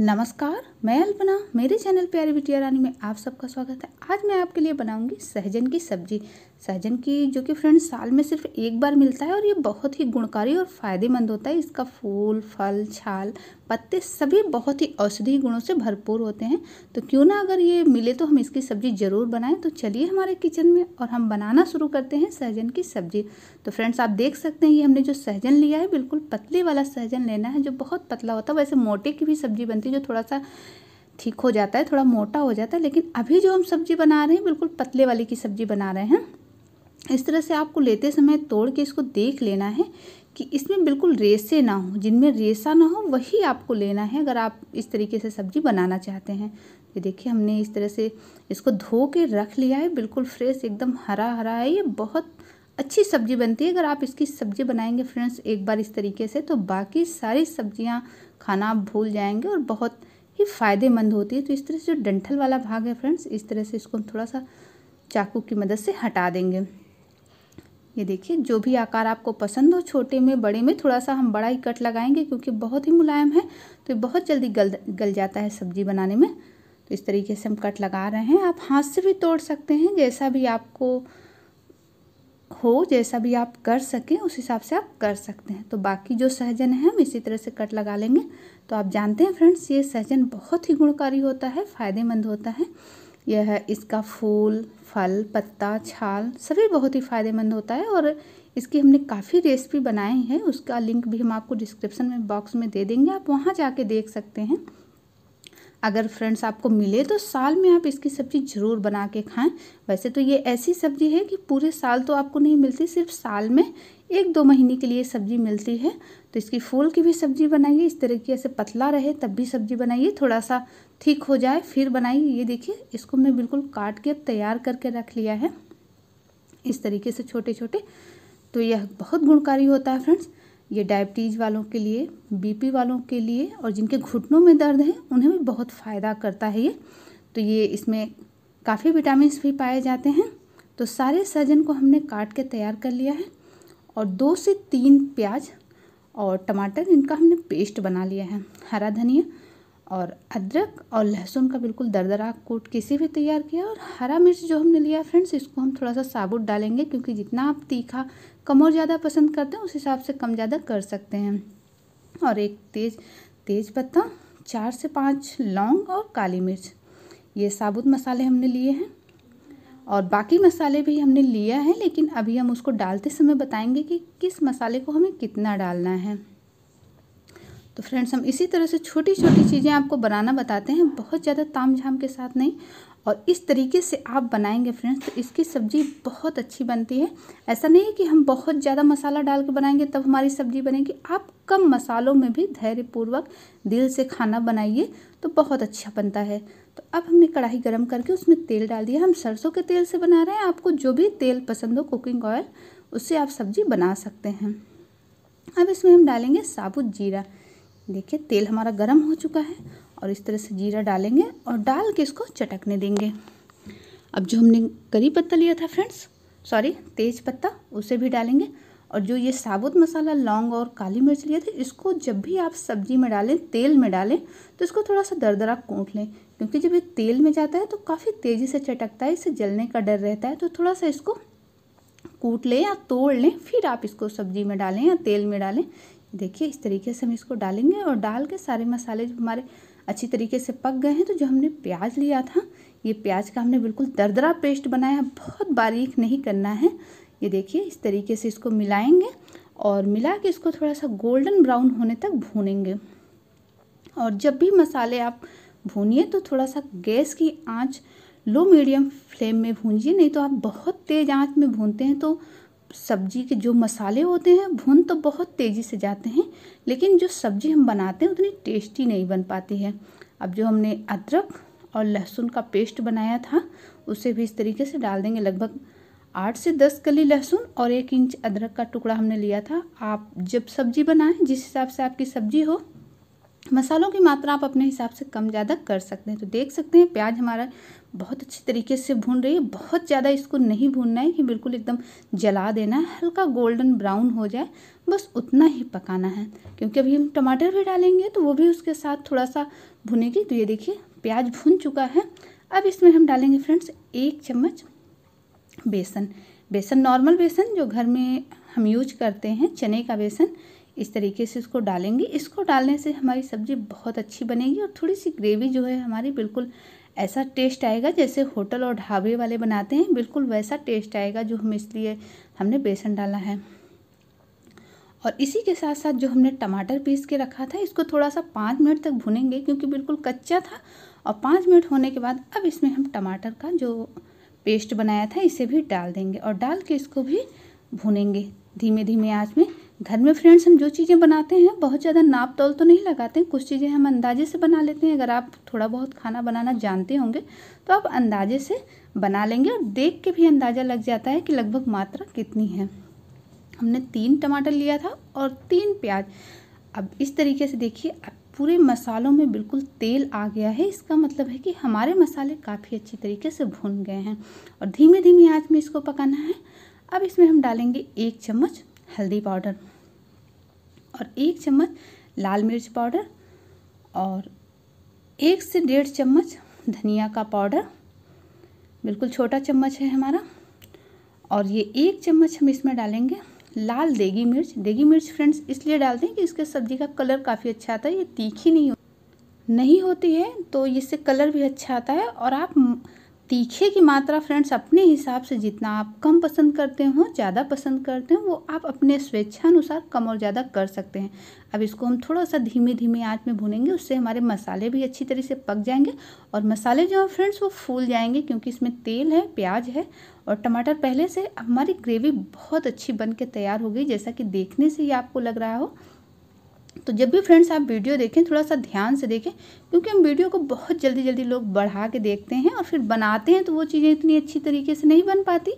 नमस्कार मैं अल्पना मेरे चैनल प्यारे बिटिया रानी में आप सबका स्वागत है आज मैं आपके लिए बनाऊंगी सहजन की सब्जी सहजन की जो कि फ्रेंड्स साल में सिर्फ एक बार मिलता है और ये बहुत ही गुणकारी और फायदेमंद होता है इसका फूल फल छाल पत्ते सभी बहुत ही औषधीय गुणों से भरपूर होते हैं तो क्यों ना अगर ये मिले तो हम इसकी सब्ज़ी ज़रूर बनाएं तो चलिए हमारे किचन में और हम बनाना शुरू करते हैं सहजन की सब्ज़ी तो फ्रेंड्स आप देख सकते हैं ये हमने जो सहजन लिया है बिल्कुल पतले वाला सहजन लेना है जो बहुत पतला होता है वैसे मोटे की भी सब्ज़ी बनती है जो थोड़ा सा ठीक हो जाता है थोड़ा मोटा हो जाता है लेकिन अभी जो हम सब्ज़ी बना रहे हैं बिल्कुल पतले वाले की सब्ज़ी बना रहे हैं इस तरह से आपको लेते समय तोड़ के इसको देख लेना है कि इसमें बिल्कुल रेसे ना हो जिनमें रेसा ना हो वही आपको लेना है अगर आप इस तरीके से सब्जी बनाना चाहते हैं ये देखिए हमने इस तरह से इसको धो के रख लिया है बिल्कुल फ्रेश एकदम हरा हरा है ये बहुत अच्छी सब्जी बनती है अगर आप इसकी सब्जी बनाएंगे फ्रेंड्स एक बार इस तरीके से तो बाकी सारी सब्जियां खाना आप भूल जाएंगे और बहुत ही फ़ायदेमंद होती है तो इस तरह से जो डंठल वाला भाग है फ्रेंड्स इस तरह से इसको हम थोड़ा सा चाकू की मदद से हटा देंगे ये देखिए जो भी आकार आपको पसंद हो छोटे में बड़े में थोड़ा सा हम बड़ा ही कट लगाएंगे क्योंकि बहुत ही मुलायम है तो बहुत जल्दी गल गल जाता है सब्जी बनाने में तो इस तरीके से हम कट लगा रहे हैं आप हाथ से भी तोड़ सकते हैं जैसा भी आपको हो जैसा भी आप कर सकें उस हिसाब से आप कर सकते हैं तो बाकी जो सहजन है हम इसी तरह से कट लगा लेंगे तो आप जानते हैं फ्रेंड्स ये सहजन बहुत ही गुणकारी होता है फ़ायदेमंद होता है यह इसका फूल फल पत्ता छाल सभी बहुत ही फ़ायदेमंद होता है और इसकी हमने काफ़ी रेसिपी बनाई है उसका लिंक भी हम आपको डिस्क्रिप्शन में बॉक्स में दे देंगे आप वहाँ जाके देख सकते हैं अगर फ्रेंड्स आपको मिले तो साल में आप इसकी सब्ज़ी ज़रूर बना के खाएं वैसे तो ये ऐसी सब्ज़ी है कि पूरे साल तो आपको नहीं मिलती सिर्फ साल में एक दो महीने के लिए सब्ज़ी मिलती है तो इसकी फूल की भी सब्ज़ी बनाइए इस तरीके से पतला रहे तब भी सब्ज़ी बनाइए थोड़ा सा ठीक हो जाए फिर बनाइए ये देखिए इसको मैं बिल्कुल काट के तैयार करके रख लिया है इस तरीके से छोटे छोटे तो यह बहुत गुणकारी होता है फ्रेंड्स ये डायबिटीज़ वालों के लिए बीपी वालों के लिए और जिनके घुटनों में दर्द है उन्हें भी बहुत फ़ायदा करता है ये तो ये इसमें काफ़ी विटामिन भी पाए जाते हैं तो सारे सजन को हमने काट के तैयार कर लिया है और दो से तीन प्याज और टमाटर इनका हमने पेस्ट बना लिया है हरा धनिया और अदरक और लहसुन का बिल्कुल दरदरा कूट किसी भी तैयार किया और हरा मिर्च जो हमने लिया फ्रेंड्स इसको हम थोड़ा सा साबुत डालेंगे क्योंकि जितना आप तीखा कम और ज़्यादा पसंद करते हैं उस हिसाब से कम ज़्यादा कर सकते हैं और एक तेज तेज पत्ता चार से पाँच लौंग और काली मिर्च ये साबुत मसाले हमने लिए हैं और बाकी मसाले भी हमने लिया है लेकिन अभी हम उसको डालते समय बताएंगे कि किस मसाले को हमें कितना डालना है तो फ्रेंड्स हम इसी तरह से छोटी छोटी चीज़ें आपको बनाना बताते हैं बहुत ज़्यादा ताम झाम के साथ नहीं और इस तरीके से आप बनाएंगे फ्रेंड्स तो इसकी सब्ज़ी बहुत अच्छी बनती है ऐसा नहीं है कि हम बहुत ज़्यादा मसाला डाल के बनाएंगे तब हमारी सब्ज़ी बनेगी आप कम मसालों में भी धैर्यपूर्वक दिल से खाना बनाइए तो बहुत अच्छा बनता है तो अब हमने कढ़ाई गर्म करके उसमें तेल डाल दिया हम सरसों के तेल से बना रहे हैं आपको जो भी तेल पसंद हो कुकिंग ऑयल उससे आप सब्जी बना सकते हैं अब इसमें हम डालेंगे साबुत जीरा देखिए तेल हमारा गर्म हो चुका है और इस तरह से जीरा डालेंगे और डाल के इसको चटकने देंगे अब जो हमने करी पत्ता लिया था फ्रेंड्स सॉरी तेज पत्ता उसे भी डालेंगे और जो ये साबुत मसाला लौंग और काली मिर्च लिए थे इसको जब भी आप सब्जी में डालें तेल में डालें तो इसको थोड़ा सा दरदरा कूट लें क्योंकि जब ये तेल में जाता है तो काफ़ी तेज़ी से चटकता है इसे जलने का डर रहता है तो थोड़ा सा इसको कूट लें या तोड़ लें फिर आप इसको सब्जी में डालें या तेल में डालें देखिए इस तरीके से हम इसको डालेंगे और डाल के सारे मसाले जो हमारे अच्छी तरीके से पक गए हैं तो जो हमने प्याज लिया था ये प्याज का हमने बिल्कुल दरदरा पेस्ट बनाया है बहुत बारीक नहीं करना है ये देखिए इस तरीके से इसको मिलाएंगे और मिला के इसको थोड़ा सा गोल्डन ब्राउन होने तक भूनेंगे और जब भी मसाले आप भूनिए तो थोड़ा सा गैस की आंच लो मीडियम फ्लेम में भूनिए नहीं तो आप बहुत तेज़ आंच में भूनते हैं तो सब्जी के जो मसाले होते हैं भून तो बहुत तेज़ी से जाते हैं लेकिन जो सब्ज़ी हम बनाते हैं उतनी टेस्टी नहीं बन पाती है अब जो हमने अदरक और लहसुन का पेस्ट बनाया था उसे भी इस तरीके से डाल देंगे लगभग आठ से दस कली लहसुन और एक इंच अदरक का टुकड़ा हमने लिया था आप जब सब्जी बनाएं जिस हिसाब से आपकी सब्जी हो मसालों की मात्रा आप अपने हिसाब से कम ज़्यादा कर सकते हैं तो देख सकते हैं प्याज हमारा बहुत अच्छी तरीके से भून रही है बहुत ज़्यादा इसको नहीं भूनना है कि बिल्कुल एकदम जला देना है हल्का गोल्डन ब्राउन हो जाए बस उतना ही पकाना है क्योंकि अभी हम टमाटर भी डालेंगे तो वो भी उसके साथ थोड़ा सा भुनेगी तो ये देखिए प्याज भून चुका है अब इसमें हम डालेंगे फ्रेंड्स एक चम्मच बेसन बेसन नॉर्मल बेसन जो घर में हम यूज करते हैं चने का बेसन इस तरीके से इसको डालेंगे इसको डालने से हमारी सब्ज़ी बहुत अच्छी बनेगी और थोड़ी सी ग्रेवी जो है हमारी बिल्कुल ऐसा टेस्ट आएगा जैसे होटल और ढाबे वाले बनाते हैं बिल्कुल वैसा टेस्ट आएगा जो हम इसलिए हमने बेसन डाला है और इसी के साथ साथ जो हमने टमाटर पीस के रखा था इसको थोड़ा सा पाँच मिनट तक भुनेंगे क्योंकि बिल्कुल कच्चा था और पाँच मिनट होने के बाद अब इसमें हम टमाटर का जो पेस्ट बनाया था इसे भी डाल देंगे और डाल के इसको भी भूनेंगे धीमे धीमे आज में घर में फ्रेंड्स हम जो चीज़ें बनाते हैं बहुत ज़्यादा नाप तोल तो नहीं लगाते हैं कुछ चीज़ें हम अंदाजे से बना लेते हैं अगर आप थोड़ा बहुत खाना बनाना जानते होंगे तो आप अंदाजे से बना लेंगे और देख के भी अंदाज़ा लग जाता है कि लगभग मात्रा कितनी है हमने तीन टमाटर लिया था और तीन प्याज अब इस तरीके से देखिए पूरे मसालों में बिल्कुल तेल आ गया है इसका मतलब है कि हमारे मसाले काफ़ी अच्छी तरीके से भुन गए हैं और धीमे धीमे आँच में इसको पकाना है अब इसमें हम डालेंगे एक चम्मच हल्दी पाउडर और एक चम्मच लाल मिर्च पाउडर और एक से डेढ़ चम्मच धनिया का पाउडर बिल्कुल छोटा चम्मच है हमारा और ये एक चम्मच हम इसमें डालेंगे लाल देगी मिर्च देगी मिर्च फ्रेंड्स इसलिए डालते हैं कि इसके सब्जी का कलर काफ़ी अच्छा आता है ये तीखी नहीं नहीं होती है तो इससे कलर भी अच्छा आता है और आप तीखे की मात्रा फ्रेंड्स अपने हिसाब से जितना आप कम पसंद करते हो ज़्यादा पसंद करते हो वो आप अपने स्वेच्छानुसार कम और ज़्यादा कर सकते हैं अब इसको हम थोड़ा सा धीमे धीमे आंच में भुनेंगे उससे हमारे मसाले भी अच्छी तरह से पक जाएंगे और मसाले जो हैं फ्रेंड्स वो फूल जाएंगे क्योंकि इसमें तेल है प्याज है और टमाटर पहले से हमारी ग्रेवी बहुत अच्छी बन के तैयार हो गई जैसा कि देखने से ही आपको लग रहा हो तो जब भी फ्रेंड्स आप वीडियो देखें थोड़ा सा ध्यान से देखें क्योंकि हम वीडियो को बहुत जल्दी जल्दी लोग बढ़ा के देखते हैं और फिर बनाते हैं तो वो चीज़ें इतनी अच्छी तरीके से नहीं बन पाती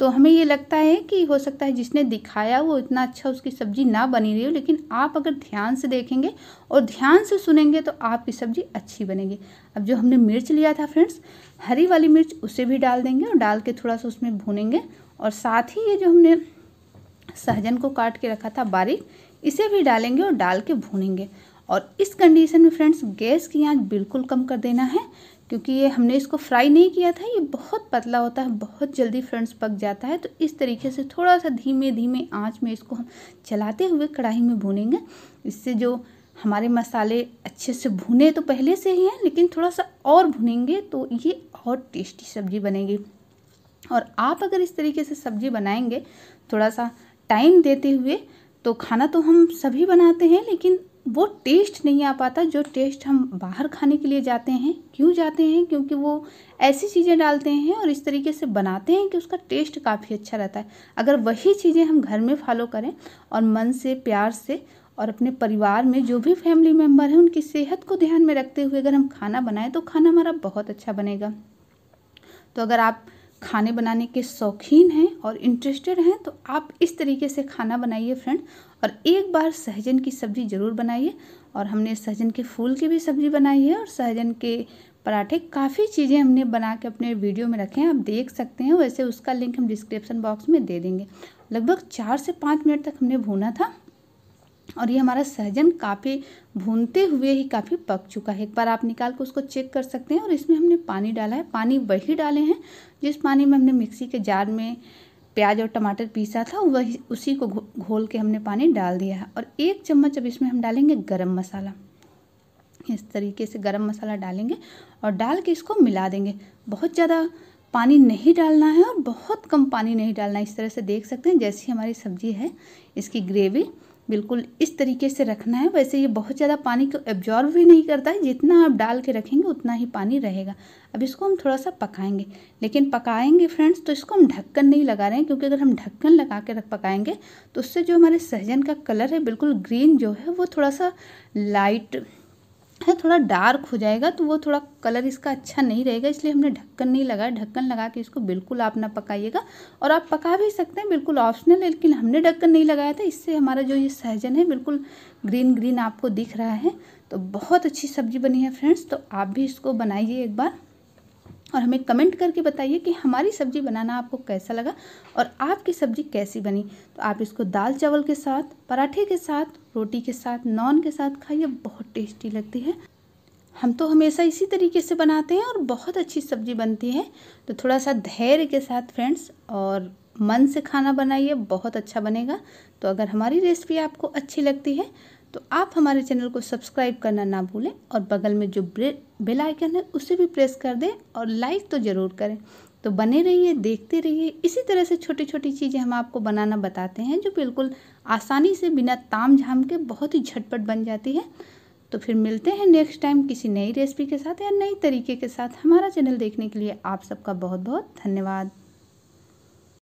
तो हमें ये लगता है कि हो सकता है जिसने दिखाया वो इतना अच्छा उसकी सब्ज़ी ना बनी रही हो लेकिन आप अगर ध्यान से देखेंगे और ध्यान से सुनेंगे तो आपकी सब्ज़ी अच्छी बनेगी अब जो हमने मिर्च लिया था फ्रेंड्स हरी वाली मिर्च उसे भी डाल देंगे और डाल के थोड़ा सा उसमें भूनेंगे और साथ ही ये जो हमने सहजन को काट के रखा था बारीक इसे भी डालेंगे और डाल के भूनेंगे और इस कंडीशन में फ्रेंड्स गैस की आंच बिल्कुल कम कर देना है क्योंकि ये हमने इसको फ्राई नहीं किया था ये बहुत पतला होता है बहुत जल्दी फ्रेंड्स पक जाता है तो इस तरीके से थोड़ा सा धीमे धीमे आंच में इसको हम चलाते हुए कढ़ाई में भूनेंगे इससे जो हमारे मसाले अच्छे से भुने तो पहले से ही हैं लेकिन थोड़ा सा और भुनेंगे तो ये और टेस्टी सब्ज़ी बनेगी और आप अगर इस तरीके से सब्ज़ी बनाएंगे थोड़ा सा टाइम देते हुए तो खाना तो हम सभी बनाते हैं लेकिन वो टेस्ट नहीं आ पाता जो टेस्ट हम बाहर खाने के लिए जाते हैं क्यों जाते हैं क्योंकि वो ऐसी चीज़ें डालते हैं और इस तरीके से बनाते हैं कि उसका टेस्ट काफ़ी अच्छा रहता है अगर वही चीज़ें हम घर में फॉलो करें और मन से प्यार से और अपने परिवार में जो भी फैमिली मेम्बर हैं उनकी सेहत को ध्यान में रखते हुए अगर हम खाना बनाएं तो खाना हमारा बहुत अच्छा बनेगा तो अगर आप खाने बनाने के शौकीन हैं और इंटरेस्टेड हैं तो आप इस तरीके से खाना बनाइए फ्रेंड और एक बार सहजन की सब्ज़ी ज़रूर बनाइए और हमने सहजन के फूल की भी सब्ज़ी बनाई है और सहजन के पराठे काफ़ी चीज़ें हमने बना के अपने वीडियो में रखे हैं आप देख सकते हैं वैसे उसका लिंक हम डिस्क्रिप्शन बॉक्स में दे देंगे लगभग चार से पाँच मिनट तक हमने भूना था और ये हमारा सहजन काफ़ी भूनते हुए ही काफ़ी पक चुका है एक बार आप निकाल कर उसको चेक कर सकते हैं और इसमें हमने पानी डाला है पानी वही डाले हैं जिस पानी में हमने मिक्सी के जार में प्याज और टमाटर पीसा था वही उसी को घोल के हमने पानी डाल दिया है और एक चम्मच अब इसमें हम डालेंगे गरम मसाला इस तरीके से गरम मसाला डालेंगे और डाल के इसको मिला देंगे बहुत ज़्यादा पानी नहीं डालना है और बहुत कम पानी नहीं डालना है इस तरह से देख सकते हैं जैसी हमारी सब्ज़ी है इसकी ग्रेवी बिल्कुल इस तरीके से रखना है वैसे ये बहुत ज़्यादा पानी को एब्जॉर्व भी नहीं करता है जितना आप डाल के रखेंगे उतना ही पानी रहेगा अब इसको हम थोड़ा सा पकाएंगे लेकिन पकाएंगे फ्रेंड्स तो इसको हम ढक्कन नहीं लगा रहे हैं क्योंकि अगर हम ढक्कन लगा के रख पकाएंगे तो उससे जो हमारे सहजन का कलर है बिल्कुल ग्रीन जो है वो थोड़ा सा लाइट है थोड़ा डार्क हो जाएगा तो वो थोड़ा कलर इसका अच्छा नहीं रहेगा इसलिए हमने ढक्कन नहीं लगाया ढक्कन लगा के इसको बिल्कुल आप ना पकाइएगा और आप पका भी सकते हैं बिल्कुल ऑप्शनल है लेकिन हमने ढक्कन नहीं लगाया था इससे हमारा जो ये सहजन है बिल्कुल ग्रीन ग्रीन आपको दिख रहा है तो बहुत अच्छी सब्जी बनी है फ्रेंड्स तो आप भी इसको बनाइए एक बार और हमें कमेंट करके बताइए कि हमारी सब्ज़ी बनाना आपको कैसा लगा और आपकी सब्ज़ी कैसी बनी तो आप इसको दाल चावल के साथ पराठे के साथ रोटी के साथ नॉन के साथ खाइए बहुत टेस्टी लगती है हम तो हमेशा इसी तरीके से बनाते हैं और बहुत अच्छी सब्ज़ी बनती है तो थोड़ा सा धैर्य के साथ फ्रेंड्स और मन से खाना बनाइए बहुत अच्छा बनेगा तो अगर हमारी रेसिपी आपको अच्छी लगती है तो आप हमारे चैनल को सब्सक्राइब करना ना भूलें और बगल में जो बेल आइकन है उसे भी प्रेस कर दें और लाइक तो ज़रूर करें तो बने रहिए देखते रहिए इसी तरह से छोटी छोटी चीज़ें हम आपको बनाना बताते हैं जो बिल्कुल आसानी से बिना ताम झाम के बहुत ही झटपट बन जाती है तो फिर मिलते हैं नेक्स्ट टाइम किसी नई रेसिपी के साथ या नई तरीके के साथ हमारा चैनल देखने के लिए आप सबका बहुत बहुत धन्यवाद